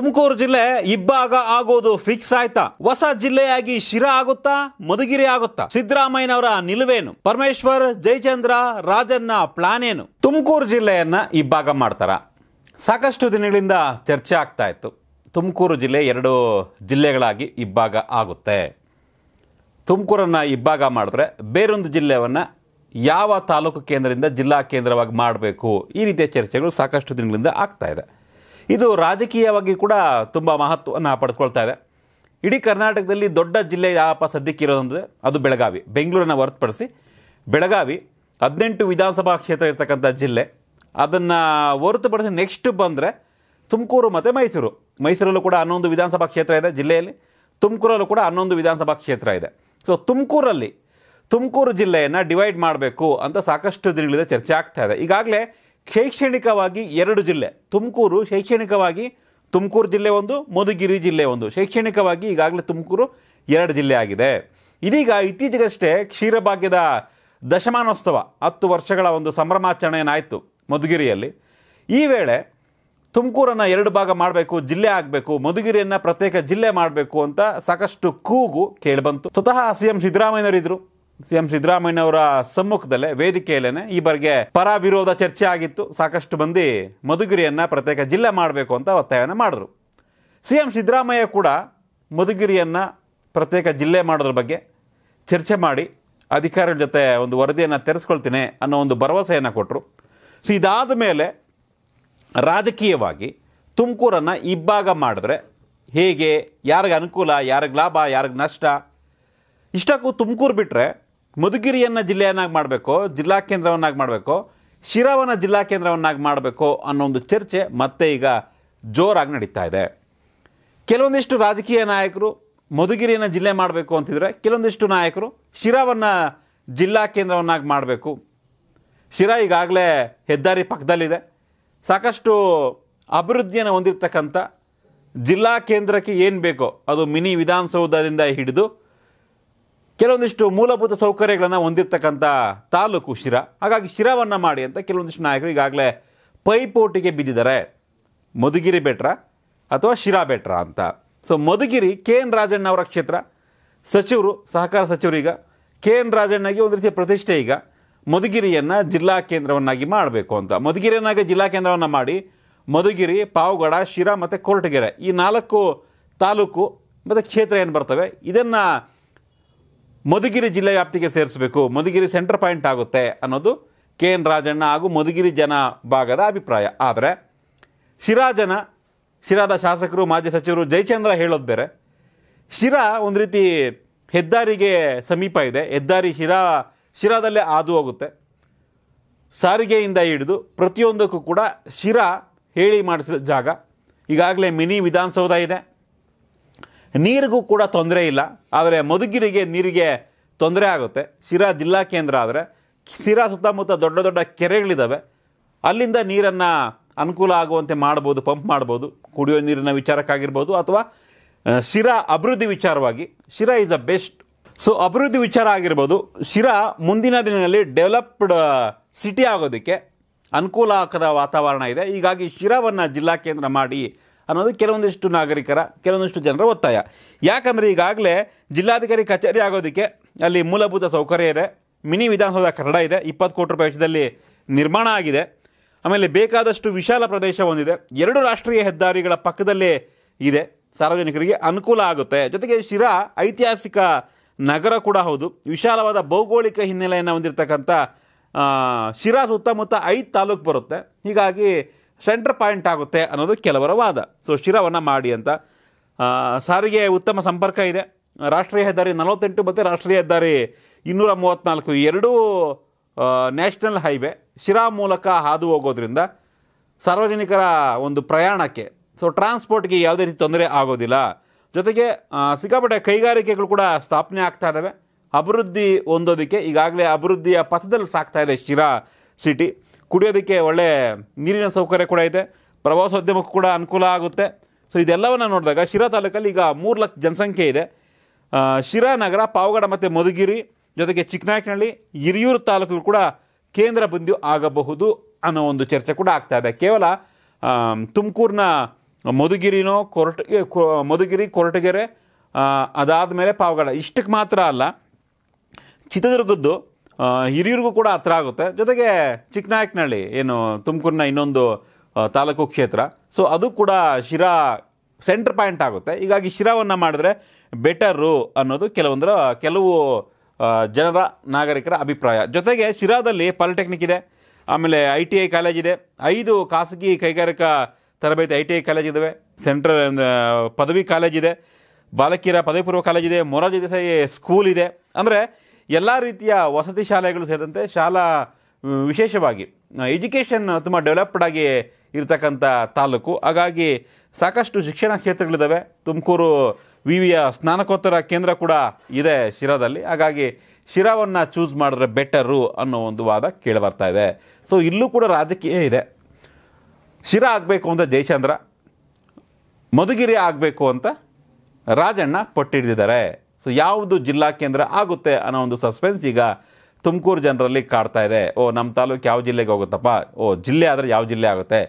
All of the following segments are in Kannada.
ತುಮಕೂರು ಜಿಲ್ಲೆ ಇಬ್ಬಾಗ ಆಗೋದು ಫಿಕ್ಸ್ ಆಯ್ತಾ ಹೊಸ ಜಿಲ್ಲೆಯಾಗಿ ಶಿರಾ ಆಗುತ್ತಾ ಮಧುಗಿರಿ ಆಗುತ್ತಾ ಸಿದ್ದರಾಮಯ್ಯನವರ ನಿಲುವೇನು ಪರಮೇಶ್ವರ್ ಜಯಚಂದ್ರ ರಾಜನ್ನ ಪ್ಲಾನ್ ಏನು ತುಮಕೂರು ಜಿಲ್ಲೆಯನ್ನ ಇಬ್ಬಾಗ ಮಾಡ್ತಾರ ಸಾಕಷ್ಟು ದಿನಗಳಿಂದ ಚರ್ಚೆ ಆಗ್ತಾ ಇತ್ತು ತುಮಕೂರು ಜಿಲ್ಲೆ ಎರಡು ಜಿಲ್ಲೆಗಳಾಗಿ ಇಬ್ಬಾಗ ಆಗುತ್ತೆ ತುಮಕೂರನ್ನ ಇಬ್ಬಾಗ ಮಾಡಿದ್ರೆ ಬೇರೊಂದು ಜಿಲ್ಲೆಯನ್ನು ಯಾವ ತಾಲೂಕು ಕೇಂದ್ರದಿಂದ ಜಿಲ್ಲಾ ಕೇಂದ್ರವಾಗಿ ಮಾಡಬೇಕು ಈ ರೀತಿಯ ಚರ್ಚೆಗಳು ಸಾಕಷ್ಟು ದಿನಗಳಿಂದ ಆಗ್ತಾ ಇದೆ ಇದು ರಾಜಕೀಯವಾಗಿ ಕೂಡ ತುಂಬ ಮಹತ್ವವನ್ನು ಪಡೆದುಕೊಳ್ತಾ ಇದೆ ಇಡೀ ಕರ್ನಾಟಕದಲ್ಲಿ ದೊಡ್ಡ ಜಿಲ್ಲೆ ಸದ್ಯಕ್ಕೆ ಇರೋದಂದರೆ ಅದು ಬೆಳಗಾವಿ ಬೆಂಗಳೂರನ್ನು ಹೊರತುಪಡಿಸಿ ಬೆಳಗಾವಿ ಹದಿನೆಂಟು ವಿಧಾನಸಭಾ ಕ್ಷೇತ್ರ ಇರತಕ್ಕಂಥ ಜಿಲ್ಲೆ ಅದನ್ನು ಹೊರತುಪಡಿಸಿ ನೆಕ್ಸ್ಟ್ ಬಂದರೆ ತುಮಕೂರು ಮತ್ತು ಮೈಸೂರು ಮೈಸೂರಲ್ಲೂ ಕೂಡ ಹನ್ನೊಂದು ವಿಧಾನಸಭಾ ಕ್ಷೇತ್ರ ಇದೆ ಜಿಲ್ಲೆಯಲ್ಲಿ ತುಮಕೂರಲ್ಲೂ ಕೂಡ ಹನ್ನೊಂದು ವಿಧಾನಸಭಾ ಕ್ಷೇತ್ರ ಇದೆ ಸೊ ತುಮಕೂರಲ್ಲಿ ತುಮಕೂರು ಜಿಲ್ಲೆಯನ್ನು ಡಿವೈಡ್ ಮಾಡಬೇಕು ಅಂತ ಸಾಕಷ್ಟು ದಿನಗಳಿಂದ ಚರ್ಚೆ ಆಗ್ತಾ ಇದೆ ಈಗಾಗಲೇ ಶೈಕ್ಷಣಿಕವಾಗಿ ಎರಡು ಜಿಲ್ಲೆ ತುಮಕೂರು ಶೈಕ್ಷಣಿಕವಾಗಿ ತುಮಕೂರು ಜಿಲ್ಲೆ ಒಂದು ಮಧುಗಿರಿ ಜಿಲ್ಲೆ ಒಂದು ಶೈಕ್ಷಣಿಕವಾಗಿ ಈಗಾಗಲೇ ತುಮಕೂರು ಎರಡು ಜಿಲ್ಲೆ ಆಗಿದೆ ಇದೀಗ ಇತ್ತೀಚೆಗಷ್ಟೇ ಕ್ಷೀರಭಾಗ್ಯದ ದಶಮಾನೋತ್ಸವ ಹತ್ತು ವರ್ಷಗಳ ಒಂದು ಸಂಭ್ರಮಾಚರಣೆಯನ್ನಾಯಿತು ಮಧುಗಿರಿಯಲ್ಲಿ ಈ ವೇಳೆ ತುಮಕೂರನ್ನು ಎರಡು ಭಾಗ ಮಾಡಬೇಕು ಜಿಲ್ಲೆ ಆಗಬೇಕು ಮಧುಗಿರಿಯನ್ನು ಪ್ರತ್ಯೇಕ ಜಿಲ್ಲೆ ಮಾಡಬೇಕು ಅಂತ ಸಾಕಷ್ಟು ಕೂಗು ಕೇಳಿಬಂತು ಸ್ವತಃ ಸಿ ಎಂ ಸಿದ್ದರಾಮಯ್ಯನವರಿದ್ದರು ಸಿಎಂ ಸಿದ್ದರಾಮಯ್ಯನವರ ಸಮ್ಮುಖದಲ್ಲೇ ವೇದಿಕೆಯಲ್ಲೇನೆ ಈ ಬಗ್ಗೆ ಪರ ವಿರೋಧ ಚರ್ಚೆ ಆಗಿತ್ತು ಸಾಕಷ್ಟು ಮಂದಿ ಮಧುಗಿರಿಯನ್ನು ಪ್ರತ್ಯೇಕ ಜಿಲ್ಲೆ ಮಾಡಬೇಕು ಅಂತ ಒತ್ತಾಯನ ಮಾಡಿದ್ರು ಸಿಎಂ ಸಿದ್ದರಾಮಯ್ಯ ಕೂಡ ಮಧುಗಿರಿಯನ್ನು ಪ್ರತ್ಯೇಕ ಜಿಲ್ಲೆ ಮಾಡೋದ್ರ ಬಗ್ಗೆ ಚರ್ಚೆ ಮಾಡಿ ಅಧಿಕಾರಿಗಳ ಜೊತೆ ಒಂದು ವರದಿಯನ್ನು ತೆರೆಸ್ಕೊಳ್ತೀನಿ ಅನ್ನೋ ಒಂದು ಭರವಸೆಯನ್ನು ಕೊಟ್ಟರು ಸೊ ಇದಾದ ಮೇಲೆ ರಾಜಕೀಯವಾಗಿ ತುಮಕೂರನ್ನು ಇಬ್ಬಾಗ ಮಾಡಿದ್ರೆ ಹೇಗೆ ಯಾರಿಗೆ ಅನುಕೂಲ ಯಾರಿಗೆ ಲಾಭ ಯಾರಿಗೆ ನಷ್ಟ ಇಷ್ಟಕ್ಕೂ ತುಮಕೂರು ಬಿಟ್ಟರೆ ಮಧುಗಿರಿಯನ್ನು ಜಿಲ್ಲೆಯನ್ನಾಗಿ ಮಾಡಬೇಕು ಜಿಲ್ಲಾ ಕೇಂದ್ರವನ್ನಾಗಿ ಮಾಡಬೇಕು ಶಿರಾವನ್ನು ಜಿಲ್ಲಾ ಕೇಂದ್ರವನ್ನಾಗಿ ಮಾಡಬೇಕು ಅನ್ನೋ ಒಂದು ಚರ್ಚೆ ಮತ್ತೆ ಈಗ ಜೋರಾಗಿ ನಡೀತಾ ಇದೆ ಕೆಲವೊಂದಿಷ್ಟು ರಾಜಕೀಯ ನಾಯಕರು ಮಧುಗಿರಿಯನ್ನು ಜಿಲ್ಲೆ ಮಾಡಬೇಕು ಅಂತಿದ್ರೆ ಕೆಲವೊಂದಿಷ್ಟು ನಾಯಕರು ಶಿರಾವನ್ನು ಜಿಲ್ಲಾ ಕೇಂದ್ರವನ್ನಾಗಿ ಮಾಡಬೇಕು ಶಿರಾ ಈಗಾಗಲೇ ಹೆದ್ದಾರಿ ಪಕ್ಕದಲ್ಲಿದೆ ಸಾಕಷ್ಟು ಅಭಿವೃದ್ಧಿಯನ್ನು ಹೊಂದಿರತಕ್ಕಂಥ ಜಿಲ್ಲಾ ಕೇಂದ್ರಕ್ಕೆ ಏನು ಬೇಕೋ ಅದು ಮಿನಿ ವಿಧಾನಸೌಧದಿಂದ ಹಿಡಿದು ಕೆಲವೊಂದಿಷ್ಟು ಮೂಲಭೂತ ಸೌಕರ್ಯಗಳನ್ನು ಹೊಂದಿರತಕ್ಕಂಥ ತಾಲೂಕು ಶಿರ ಹಾಗಾಗಿ ಶಿರಾವನ್ನು ಮಾಡಿ ಅಂತ ಕೆಲವೊಂದಿಷ್ಟು ನಾಯಕರು ಈಗಾಗಲೇ ಪೈಪೋಟಿಗೆ ಬಿದ್ದಿದ್ದಾರೆ ಮಧುಗಿರಿ ಬೆಟ್ರ ಅಥವಾ ಶಿರಾ ಬೆಟ್ರ ಅಂತ so Madhugiri K N Rajanna ಅವರ ಕ್ಷೇತ್ರ ಸಚಿವರು ಸಹಕಾರ ಸಚಿವರೀಗ ಕೆ ಎನ್ ರಾಜಣ್ಣಗೆ ಒಂದು ರೀತಿಯ ಪ್ರತಿಷ್ಠೆ ಈಗ ಮಧುಗಿರಿಯನ್ನು ಜಿಲ್ಲಾ ಕೇಂದ್ರವನ್ನಾಗಿ ಮಾಡಬೇಕು ಅಂತ ಮಧುಗಿರಿಯನ್ನಾಗಿ ಜಿಲ್ಲಾ ಕೇಂದ್ರವನ್ನು ಮಾಡಿ ಮಧುಗಿರಿ ಪಾವಗಡ ಶಿರಾ ಮತ್ತು ಕೊರಟಗೆರೆ ಈ ನಾಲ್ಕು ತಾಲೂಕು ಮತ್ತು ಕ್ಷೇತ್ರ ಏನು ಬರ್ತವೆ ಇದನ್ನು ಮಧುಗಿರಿ ಜಿಲ್ಲೆ ವ್ಯಾಪ್ತಿಗೆ ಸೇರಿಸಬೇಕು ಮಧುಗಿರಿ ಸೆಂಟರ್ ಪಾಯಿಂಟ್ ಆಗುತ್ತೆ ಅನ್ನೋದು ಕೆ ಎನ್ ರಾಜಣ್ಣ ಹಾಗೂ ಮಧುಗಿರಿ ಜನ ಭಾಗದ ಅಭಿಪ್ರಾಯ ಆದರೆ ಶಿರಾ ಜನ ಶಿರಾದ ಶಾಸಕರು ಮಾಜಿ ಸಚಿವರು ಜಯಚಂದ್ರ ಹೇಳೋದು ಬೇರೆ ಶಿರಾ ಒಂದು ರೀತಿ ಹೆದ್ದಾರಿಗೆ ಸಮೀಪ ಇದೆ ಹೆದ್ದಾರಿ ಶಿರಾ ಶಿರಾದಲ್ಲೇ ಹಾದು ಹೋಗುತ್ತೆ ಸಾರಿಗೆಯಿಂದ ಹಿಡಿದು ಪ್ರತಿಯೊಂದಕ್ಕೂ ಕೂಡ ಶಿರಾ ಹೇಳಿ ಮಾಡಿಸಿದ ಜಾಗ ಈಗಾಗಲೇ ಮಿನಿ ವಿಧಾನಸೌಧ ಇದೆ ನೀರಿಗೂ ಕೂಡ ತೊಂದರೆ ಇಲ್ಲ ಆದರೆ ಮಧುಗಿರಿಗೆ ನೀರಿಗೆ ತೊಂದರೆ ಆಗುತ್ತೆ ಶಿರಾ ಜಿಲ್ಲಾ ಕೇಂದ್ರ ಆದರೆ ಶಿರಾ ಸುತ್ತಮುತ್ತ ದೊಡ್ಡ ದೊಡ್ಡ ಕೆರೆಗಳಿದ್ದಾವೆ ಅಲ್ಲಿಂದ ನೀರನ್ನು ಅನುಕೂಲ ಆಗುವಂತೆ ಮಾಡ್ಬೋದು ಪಂಪ್ ಮಾಡ್ಬೋದು ಕುಡಿಯೋ ನೀರಿನ ವಿಚಾರಕ್ಕಾಗಿರ್ಬೋದು ಅಥವಾ ಶಿರಾ ಅಭಿವೃದ್ಧಿ ವಿಚಾರವಾಗಿ Sira is a best so ಅಭಿವೃದ್ಧಿ ವಿಚಾರ ಆಗಿರ್ಬೋದು ಶಿರಾ ಮುಂದಿನ ದಿನದಲ್ಲಿ ಡೆವಲಪ್ಡ್ ಸಿಟಿ ಆಗೋದಕ್ಕೆ ಅನುಕೂಲಕದ ವಾತಾವರಣ ಇದೆ ಹೀಗಾಗಿ ಶಿರಾವನ್ನು ಜಿಲ್ಲಾ ಕೇಂದ್ರ ಮಾಡಿ ಅನ್ನೋದು ಕೆಲವೊಂದಿಷ್ಟು ನಾಗರಿಕರ ಕೆಲವೊಂದಿಷ್ಟು ಜನರ ಒತ್ತಾಯ ಯಾಕಂದರೆ ಈಗಾಗಲೇ ಜಿಲ್ಲಾಧಿಕಾರಿ ಕಚೇರಿ ಆಗೋದಕ್ಕೆ ಅಲ್ಲಿ ಮೂಲಭೂತ ಸೌಕರ್ಯ ಇದೆ ಮಿನಿ ವಿಧಾನಸೌಧ ಕನ್ನಡ ಇದೆ ಇಪ್ಪತ್ತು ಕೋಟಿ ರೂಪಾಯಿ ವೆಚ್ಚದಲ್ಲಿ ನಿರ್ಮಾಣ ಆಗಿದೆ ಆಮೇಲೆ ಬೇಕಾದಷ್ಟು ವಿಶಾಲ ಪ್ರದೇಶ ಹೊಂದಿದೆ ಎರಡು ರಾಷ್ಟ್ರೀಯ ಹೆದ್ದಾರಿಗಳ ಪಕ್ಕದಲ್ಲೇ ಇದೆ ಸಾರ್ವಜನಿಕರಿಗೆ ಅನುಕೂಲ ಆಗುತ್ತೆ ಜೊತೆಗೆ ಶಿರಾ ಐತಿಹಾಸಿಕ ನಗರ ಕೂಡ ಹೌದು ವಿಶಾಲವಾದ ಭೌಗೋಳಿಕ ಹಿನ್ನೆಲೆಯನ್ನು ಹೊಂದಿರತಕ್ಕಂಥ ಶಿರಾ ಸುತ್ತಮುತ್ತ ಐದು ತಾಲೂಕು ಬರುತ್ತೆ ಹೀಗಾಗಿ ಸೆಂಟರ್ ಪಾಯಿಂಟ್ ಆಗುತ್ತೆ ಅನ್ನೋದು ಕೆಲವರ ವಾದ ಸೊ ಶಿರವನ್ನು ಮಾಡಿ ಅಂತ ಸಾರಿಗೆ ಉತ್ತಮ ಸಂಪರ್ಕ ಇದೆ ರಾಷ್ಟ್ರೀಯ ಹೆದ್ದಾರಿ ನಲವತ್ತೆಂಟು ಮತ್ತು ರಾಷ್ಟ್ರೀಯ ಹೆದ್ದಾರಿ ಇನ್ನೂರ ಮೂವತ್ತ್ನಾಲ್ಕು ಎರಡೂ ನ್ಯಾಷನಲ್ ಹೈವೇ ಶಿರಾ ಮೂಲಕ ಹಾದು ಹೋಗೋದ್ರಿಂದ ಸಾರ್ವಜನಿಕರ ಒಂದು ಪ್ರಯಾಣಕ್ಕೆ ಸೊ ಟ್ರಾನ್ಸ್ಪೋರ್ಟ್ಗೆ ಯಾವುದೇ ರೀತಿ ತೊಂದರೆ ಆಗೋದಿಲ್ಲ ಜೊತೆಗೆ ಸಿಕ್ಕಾಪಟ್ಟೆ ಕೈಗಾರಿಕೆಗಳು ಕೂಡ ಸ್ಥಾಪನೆ ಆಗ್ತಾ ಇದ್ದಾವೆ ಅಭಿವೃದ್ಧಿ ಹೊಂದೋದಕ್ಕೆ ಈಗಾಗಲೇ ಅಭಿವೃದ್ಧಿಯ ಪಥದಲ್ಲಿ ಸಾಗ್ತಾ ಇದೆ ಶಿರಾ ಸಿಟಿ ಕುಡಿಯೋದಕ್ಕೆ ಒಳ್ಳೆ ನೀರಿನ ಸೌಕರ್ಯ ಕೂಡ ಇದೆ ಪ್ರವಾಸೋದ್ಯಮಕ್ಕೂ ಕೂಡ ಅನುಕೂಲ ಆಗುತ್ತೆ ಸೊ ಇದೆಲ್ಲವನ್ನು ನೋಡಿದಾಗ ಶಿರಾ ತಾಲೂಕಲ್ಲಿ ಈಗ ಮೂರು ಲಕ್ಷ ಜನಸಂಖ್ಯೆ ಇದೆ ಶಿರಾ ನಗರ ಪಾವಗಡ ಮತ್ತು ಮಧುಗಿರಿ ಜೊತೆಗೆ ಚಿಕ್ಕನಾಯಕನಹಳ್ಳಿ ಹಿರಿಯೂರು ತಾಲೂಕು ಕೂಡ ಕೇಂದ್ರ ಬಂದು ಆಗಬಹುದು ಅನ್ನೋ ಒಂದು ಚರ್ಚೆ ಕೂಡ ಆಗ್ತಾ ಇದೆ ಕೇವಲ ತುಮಕೂರಿನ ಮಧುಗಿರಿನೋ ಕೊರಟ ಮಧುಗಿರಿ ಕೊರಟಗೆರೆ ಅದಾದ ಮೇಲೆ ಪಾವಗಡ ಇಷ್ಟಕ್ಕೆ ಮಾತ್ರ ಅಲ್ಲ ಚಿತ್ರದುರ್ಗದ್ದು ಹಿರಿಯರಿಗೂ ಕೂಡ ಹತ್ರ ಆಗುತ್ತೆ ಜೊತೆಗೆ ಚಿಕ್ಕನಾಯಕನಹಳ್ಳಿ ಏನು ತುಮಕೂರಿನ ಇನ್ನೊಂದು ತಾಲೂಕು ಕ್ಷೇತ್ರ ಸೊ ಅದು ಕೂಡ ಶಿರಾ ಸೆಂಟರ್ ಪಾಯಿಂಟ್ ಆಗುತ್ತೆ ಹೀಗಾಗಿ ಶಿರಾವನ್ನು ಮಾಡಿದ್ರೆ ಬೆಟರು ಅನ್ನೋದು ಕೆಲವೊಂದರ ಕೆಲವು ಜನರ ನಾಗರಿಕರ ಅಭಿಪ್ರಾಯ ಜೊತೆಗೆ ಶಿರಾದಲ್ಲಿ ಪಾಲಿಟೆಕ್ನಿಕ್ ಇದೆ ಆಮೇಲೆ ಐ ಟಿ ಐ ಕಾಲೇಜ್ ಇದೆ ಐದು ಖಾಸಗಿ ಕೈಗಾರಿಕಾ ತರಬೇತಿ ಐ ಟಿ ಐ ಕಾಲೇಜ್ ಇದಾವೆ ಸೆಂಟ್ರಲ್ ಪದವಿ ಕಾಲೇಜ್ ಇದೆ ಬಾಲಕಿಯರ ಪದವಿ ಪೂರ್ವ ಕಾಲೇಜ್ ಇದೆ ಮೊರಾರ್ಜಿ ದೇಸಾಯಿ ಸ್ಕೂಲ್ ಇದೆ ಅಂದರೆ ಎಲ್ಲ ರೀತಿಯ ವಸತಿ ಶಾಲೆಗಳು ಸೇರಿದಂತೆ ಶಾಲಾ ವಿಶೇಷವಾಗಿ ಎಜುಕೇಷನ್ ತುಂಬ ಡೆವಲಪ್ಡ್ ಆಗಿ ಇರತಕ್ಕಂಥ ತಾಲೂಕು ಹಾಗಾಗಿ ಸಾಕಷ್ಟು ಶಿಕ್ಷಣ ಕ್ಷೇತ್ರಗಳಿದ್ದಾವೆ ತುಮಕೂರು ವಿ ಸ್ನಾನಕೋತ್ತರ ಕೇಂದ್ರ ಕೂಡ ಇದೆ ಶಿರಾದಲ್ಲಿ ಹಾಗಾಗಿ ಶಿರಾವನ್ನು ಚೂಸ್ ಮಾಡಿದ್ರೆ ಬೆಟರು ಅನ್ನೋ ಒಂದು ವಾದ ಕೇಳಿ ಬರ್ತಾ ಇದೆ ಸೊ ಇಲ್ಲೂ ಕೂಡ ರಾಜಕೀಯ ಇದೆ ಶಿರಾ ಆಗಬೇಕು ಅಂತ ಜಯಚಂದ್ರ ಮಧುಗಿರಿ ಆಗಬೇಕು ಅಂತ ರಾಜಣ್ಣ ಪಟ್ಟಿಡಿದಿದ್ದಾರೆ ಸೊ ಯಾವುದು ಜಿಲ್ಲಾ ಕೇಂದ್ರ ಆಗುತ್ತೆ ಅನ್ನೋ ಒಂದು ಸಸ್ಪೆನ್ಸ್ ಈಗ ತುಮಕೂರು ಜನರಲ್ಲಿ ಕಾಡ್ತಾ ಇದೆ ಓ ನಮ್ಮ ತಾಲೂಕು ಯಾವ ಜಿಲ್ಲೆಗೆ ಹೋಗುತ್ತಪ್ಪ ಓ ಜಿಲ್ಲೆ ಆದರೆ ಯಾವ ಜಿಲ್ಲೆ ಆಗುತ್ತೆ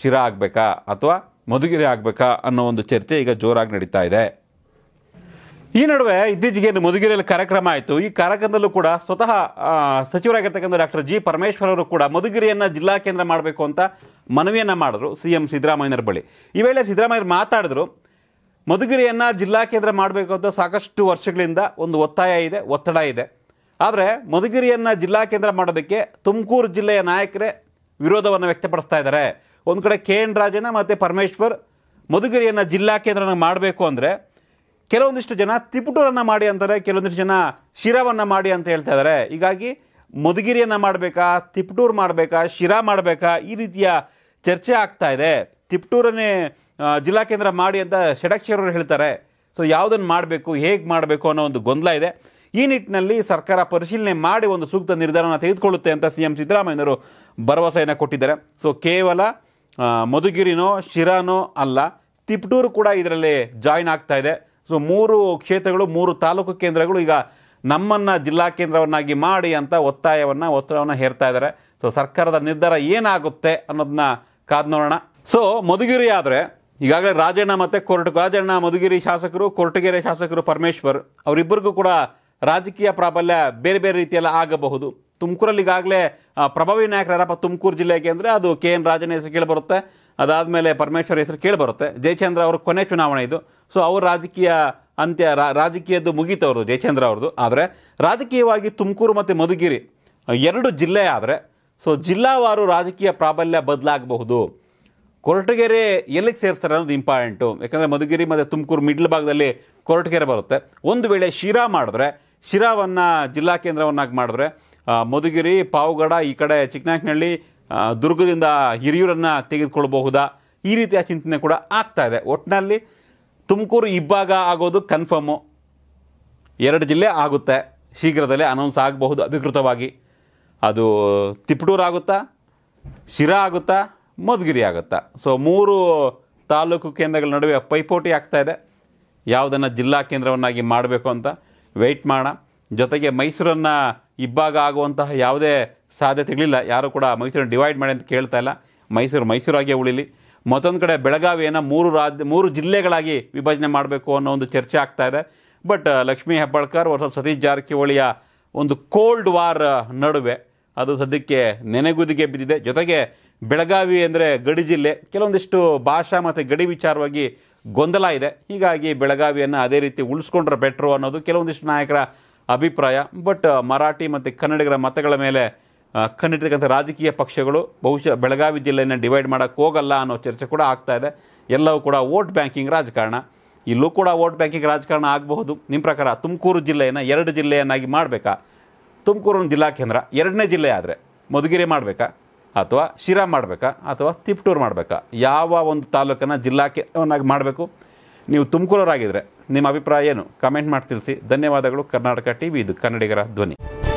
ಶಿರಾ ಆಗಬೇಕಾ ಅಥವಾ ಮಧುಗಿರಿ ಆಗಬೇಕಾ ಅನ್ನೋ ಒಂದು ಚರ್ಚೆ ಈಗ ಜೋರಾಗಿ ನಡೀತಾ ಇದೆ ಈ ನಡುವೆ ಇತ್ತೀಚೆಗೆ ಮಧುಗಿರಿಯಲ್ಲಿ ಕಾರ್ಯಕ್ರಮ ಆಯಿತು ಈ ಕಾರ್ಯಕ್ರಮದಲ್ಲೂ ಕೂಡ ಸ್ವತಃ ಸಚಿವರಾಗಿರ್ತಕ್ಕಂಥ ಡಾಕ್ಟರ್ ಜಿ ಪರಮೇಶ್ವರ್ ಅವರು ಕೂಡ ಮಧುಗಿರಿಯನ್ನು ಜಿಲ್ಲಾ ಕೇಂದ್ರ ಮಾಡಬೇಕು ಅಂತ ಮನವಿಯನ್ನು ಮಾಡಿದ್ರು ಸಿ ಎಂ ಸಿದ್ದರಾಮಯ್ಯನವ್ರ ಬಳಿ ಈ ವೇಳೆ ಸಿದ್ದರಾಮಯ್ಯ ಮಾತಾಡಿದ್ರು ಮಧುಗಿರಿಯನ್ನು ಜಿಲ್ಲಾ ಕೇಂದ್ರ ಮಾಡಬೇಕು ಅಂತ ಸಾಕಷ್ಟು ವರ್ಷಗಳಿಂದ ಒಂದು ಒತ್ತಾಯ ಇದೆ ಒತ್ತಡ ಇದೆ ಆದರೆ ಮಧುಗಿರಿಯನ್ನು ಜಿಲ್ಲಾ ಕೇಂದ್ರ ಮಾಡೋದಕ್ಕೆ ತುಮಕೂರು ಜಿಲ್ಲೆಯ ನಾಯಕರೇ ವಿರೋಧವನ್ನು ವ್ಯಕ್ತಪಡಿಸ್ತಾ ಇದ್ದಾರೆ ಒಂದು ಕಡೆ ಕೆ ಎನ್ ರಾಜಣ್ಣ ಮತ್ತು ಪರಮೇಶ್ವರ್ ಮಧುಗಿರಿಯನ್ನು ಜಿಲ್ಲಾ ಕೇಂದ್ರನ ಮಾಡಬೇಕು ಅಂದರೆ ಕೆಲವೊಂದಿಷ್ಟು ಜನ ತಿಪಟೂರನ್ನು ಮಾಡಿ ಅಂತಾರೆ ಕೆಲವೊಂದಿಷ್ಟು ಜನ ಶಿರಾವನ್ನು ಮಾಡಿ ಅಂತ ಹೇಳ್ತಾ ಇದ್ದಾರೆ ಹೀಗಾಗಿ ಮಧುಗಿರಿಯನ್ನು ಮಾಡಬೇಕಾ ತಿಪುಟೂರು ಮಾಡಬೇಕಾ ಶಿರಾ ಮಾಡಬೇಕಾ ಈ ರೀತಿಯ ಚರ್ಚೆ ಆಗ್ತಾ ಇದೆ ತಿಪ್ಟೂರನ್ನೇ ಜಿಲ್ಲಾ ಕೇಂದ್ರ ಮಾಡಿ ಅಂತ ಷಡಕ್ಷರವರು ಹೇಳ್ತಾರೆ ಸೊ ಯಾವುದನ್ನು ಮಾಡಬೇಕು ಹೇಗೆ ಮಾಡಬೇಕು ಅನ್ನೋ ಒಂದು ಗೊಂದಲ ಇದೆ ಈ ನಿಟ್ಟಿನಲ್ಲಿ ಸರ್ಕಾರ ಪರಿಶೀಲನೆ ಮಾಡಿ ಒಂದು ಸೂಕ್ತ ನಿರ್ಧಾರನ ತೆಗೆದುಕೊಳ್ಳುತ್ತೆ ಅಂತ ಸಿ ಎಂ ಸಿದ್ದರಾಮಯ್ಯವರು ಭರವಸೆಯನ್ನು ಕೊಟ್ಟಿದ್ದಾರೆ ಸೊ ಕೇವಲ ಮಧುಗಿರಿನೋ ಶಿರಾನೋ ಅಲ್ಲ ತಿಪ್ಟೂರು ಕೂಡ ಇದರಲ್ಲಿ ಜಾಯಿನ್ ಆಗ್ತಾ ಇದೆ ಸೊ ಮೂರು ಕ್ಷೇತ್ರಗಳು ಮೂರು ತಾಲೂಕು ಕೇಂದ್ರಗಳು ಈಗ ನಮ್ಮನ್ನು ಜಿಲ್ಲಾ ಕೇಂದ್ರವನ್ನಾಗಿ ಮಾಡಿ ಅಂತ ಒತ್ತಾಯವನ್ನು ಒತ್ತಡವನ್ನು ಹೇರ್ತಾ ಇದ್ದಾರೆ ಸೊ ಸರ್ಕಾರದ ನಿರ್ಧಾರ ಏನಾಗುತ್ತೆ ಅನ್ನೋದನ್ನ ಕಾದ್ ನೋಡೋಣ ಸೊ ಮಧುಗಿರಿ ಆದರೆ ಈಗಾಗಲೇ ರಾಜಣ್ಣ ಮತ್ತು ಕೊರಟ ರಾಜಣ್ಣ ಮಧುಗಿರಿ ಶಾಸಕರು ಕೊರಟಗೆರೆ ಶಾಸಕರು ಪರಮೇಶ್ವರ್ ಅವರಿಬ್ಬರಿಗೂ ಕೂಡ ರಾಜಕೀಯ ಪ್ರಾಬಲ್ಯ ಬೇರೆ ಬೇರೆ ರೀತಿಯೆಲ್ಲ ಆಗಬಹುದು ತುಮಕೂರಲ್ಲಿ ಈಗಾಗಲೇ ಪ್ರಭಾವಿ ನಾಯಕರಪ್ಪ ತುಮಕೂರು ಜಿಲ್ಲೆಗೆ ಅಂದರೆ ಅದು ಕೆ ಎನ್ ರಾಜನ ಹೆಸರು ಕೇಳಿಬರುತ್ತೆ ಮೇಲೆ ಪರಮೇಶ್ವರ್ ಹೆಸರು ಕೇಳಿಬರುತ್ತೆ ಜಯಚಂದ್ರ ಅವರು ಕೊನೆ ಚುನಾವಣೆ ಇದು ಸೊ ಅವ್ರ ರಾಜಕೀಯ ಅಂತ್ಯ ರಾಜಕೀಯದ್ದು ಅವರು ಜಯಚಂದ್ರ ಅವ್ರದ್ದು ಆದರೆ ರಾಜಕೀಯವಾಗಿ ತುಮಕೂರು ಮತ್ತು ಮಧುಗಿರಿ ಎರಡು ಜಿಲ್ಲೆ ಆದರೆ ಸೊ ಜಿಲ್ಲಾವಾರು ರಾಜಕೀಯ ಪ್ರಾಬಲ್ಯ ಬದಲಾಗಬಹುದು ಕೊರಟಗೆರೆ ಎಲ್ಲಿಗೆ ಸೇರಿಸ್ತಾರೆ ಅನ್ನೋದು ಇಂಪಾರ್ಟೆಂಟು ಯಾಕಂದರೆ ಮಧುಗಿರಿ ಮತ್ತು ತುಮಕೂರು ಮಿಡ್ಲ್ ಭಾಗದಲ್ಲಿ ಕೊರಟಗೆರೆ ಬರುತ್ತೆ ಒಂದು ವೇಳೆ ಶಿರಾ ಮಾಡಿದ್ರೆ ಶಿರಾವನ್ನು ಜಿಲ್ಲಾ ಕೇಂದ್ರವನ್ನಾಗಿ ಮಾಡಿದ್ರೆ ಮಧುಗಿರಿ ಪಾವಗಡ ಈ ಕಡೆ ಚಿಕ್ಕನಾಕ್ನಹಳ್ಳಿ ದುರ್ಗದಿಂದ ಹಿರಿಯೂರನ್ನು ತೆಗೆದುಕೊಳ್ಬಹುದಾ ಈ ರೀತಿಯ ಚಿಂತನೆ ಕೂಡ ಆಗ್ತಾ ಇದೆ ಒಟ್ಟಿನಲ್ಲಿ ತುಮಕೂರು ಇಬ್ಬಾಗ ಆಗೋದು ಕನ್ಫರ್ಮು ಎರಡು ಜಿಲ್ಲೆ ಆಗುತ್ತೆ ಶೀಘ್ರದಲ್ಲೇ ಅನೌನ್ಸ್ ಆಗಬಹುದು ಅಧಿಕೃತವಾಗಿ ಅದು ತಿಪಟೂರು ಆಗುತ್ತಾ ಶಿರಾ ಆಗುತ್ತಾ ಮಧುಗಿರಿ ಆಗುತ್ತೆ ಸೊ ಮೂರು ತಾಲೂಕು ಕೇಂದ್ರಗಳ ನಡುವೆ ಪೈಪೋಟಿ ಆಗ್ತಾ ಇದೆ ಯಾವುದನ್ನು ಜಿಲ್ಲಾ ಕೇಂದ್ರವನ್ನಾಗಿ ಮಾಡಬೇಕು ಅಂತ ವೆಯ್ಟ್ ಮಾಡೋಣ ಜೊತೆಗೆ ಮೈಸೂರನ್ನು ಇಬ್ಬಾಗ ಆಗುವಂತಹ ಯಾವುದೇ ಸಾಧ್ಯತೆಗಳಿಲ್ಲ ಯಾರೂ ಕೂಡ ಮೈಸೂರನ್ನು ಡಿವೈಡ್ ಮಾಡಿ ಅಂತ ಕೇಳ್ತಾ ಇಲ್ಲ ಮೈಸೂರು ಮೈಸೂರಾಗಿಯೇ ಉಳಿಲಿ ಮತ್ತೊಂದು ಕಡೆ ಬೆಳಗಾವಿಯನ್ನು ಮೂರು ರಾಜ್ಯ ಮೂರು ಜಿಲ್ಲೆಗಳಾಗಿ ವಿಭಜನೆ ಮಾಡಬೇಕು ಅನ್ನೋ ಒಂದು ಚರ್ಚೆ ಆಗ್ತಾ ಇದೆ ಬಟ್ uh, ಲಕ್ಷ್ಮೀ ಹೆಬ್ಬಾಳ್ಕರ್ ವರ್ಷ ಸತೀಶ್ ಜಾರಕಿಹೊಳಿಯ ಒಂದು ಕೋಲ್ಡ್ ವಾರ್ uh, ನಡುವೆ ಅದು ಸದ್ಯಕ್ಕೆ ನೆನೆಗುದಿಗೆ ಬಿದ್ದಿದೆ ಜೊತೆಗೆ ಬೆಳಗಾವಿ ಅಂದರೆ ಗಡಿ ಜಿಲ್ಲೆ ಕೆಲವೊಂದಿಷ್ಟು ಭಾಷಾ ಮತ್ತು ಗಡಿ ವಿಚಾರವಾಗಿ ಗೊಂದಲ ಇದೆ ಹೀಗಾಗಿ ಬೆಳಗಾವಿಯನ್ನು ಅದೇ ರೀತಿ ಉಳಿಸ್ಕೊಂಡ್ರೆ ಬೆಟ್ರು ಅನ್ನೋದು ಕೆಲವೊಂದಿಷ್ಟು ನಾಯಕರ ಅಭಿಪ್ರಾಯ ಬಟ್ ಮರಾಠಿ ಮತ್ತು ಕನ್ನಡಿಗರ ಮತಗಳ ಮೇಲೆ ಕಣ್ಣಿಡ್ತಕ್ಕಂಥ ರಾಜಕೀಯ ಪಕ್ಷಗಳು ಬಹುಶಃ ಬೆಳಗಾವಿ ಜಿಲ್ಲೆಯನ್ನು ಡಿವೈಡ್ ಮಾಡೋಕ್ಕೆ ಹೋಗಲ್ಲ ಅನ್ನೋ ಚರ್ಚೆ ಕೂಡ ಆಗ್ತಾ ಇದೆ ಎಲ್ಲವೂ ಕೂಡ ವೋಟ್ ಬ್ಯಾಂಕಿಂಗ್ ರಾಜಕಾರಣ ಇಲ್ಲೂ ಕೂಡ ವೋಟ್ ಬ್ಯಾಂಕಿಂಗ್ ರಾಜಕಾರಣ ಆಗಬಹುದು ನಿಮ್ಮ ಪ್ರಕಾರ ತುಮಕೂರು ಜಿಲ್ಲೆಯನ್ನು ಎರಡು ಜಿಲ್ಲೆಯನ್ನಾಗಿ ಮಾಡಬೇಕಾ ತುಮಕೂರು ಜಿಲ್ಲಾ ಕೇಂದ್ರ ಎರಡನೇ ಜಿಲ್ಲೆ ಆದರೆ ಮಧುಗಿರಿ ಮಾಡಬೇಕಾ ಅಥವಾ ಶಿರಾ ಮಾಡಬೇಕಾ ಅಥವಾ ತಿಪ್ಟೂರು ಮಾಡಬೇಕಾ ಯಾವ ಒಂದು ತಾಲೂಕನ್ನು ಜಿಲ್ಲಾಕ್ಕೆ ಮಾಡಬೇಕು ನೀವು ತುಮಕೂರವರಾಗಿದ್ದರೆ ನಿಮ್ಮ ಅಭಿಪ್ರಾಯ ಏನು ಕಮೆಂಟ್ ಮಾಡಿ ತಿಳಿಸಿ ಧನ್ಯವಾದಗಳು ಕರ್ನಾಟಕ ಟಿ ವಿ ಇದು ಕನ್ನಡಿಗರ ಧ್ವನಿ